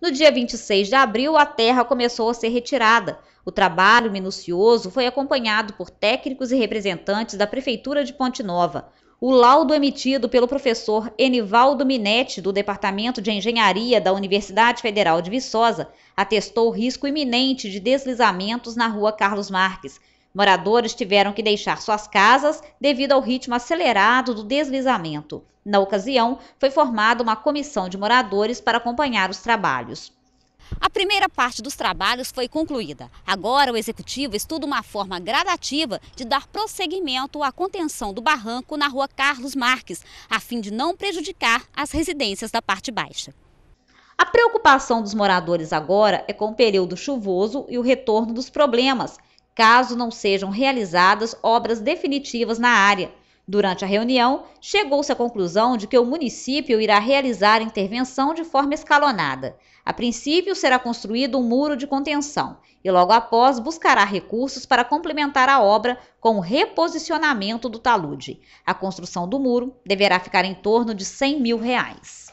No dia 26 de abril, a terra começou a ser retirada. O trabalho minucioso foi acompanhado por técnicos e representantes da Prefeitura de Ponte Nova. O laudo emitido pelo professor Enivaldo Minetti, do Departamento de Engenharia da Universidade Federal de Viçosa, atestou o risco iminente de deslizamentos na rua Carlos Marques, Moradores tiveram que deixar suas casas devido ao ritmo acelerado do deslizamento. Na ocasião, foi formada uma comissão de moradores para acompanhar os trabalhos. A primeira parte dos trabalhos foi concluída. Agora, o executivo estuda uma forma gradativa de dar prosseguimento à contenção do barranco na rua Carlos Marques, a fim de não prejudicar as residências da parte baixa. A preocupação dos moradores agora é com o período chuvoso e o retorno dos problemas caso não sejam realizadas obras definitivas na área. Durante a reunião, chegou-se à conclusão de que o município irá realizar a intervenção de forma escalonada. A princípio, será construído um muro de contenção e, logo após, buscará recursos para complementar a obra com o reposicionamento do talude. A construção do muro deverá ficar em torno de 100 mil reais.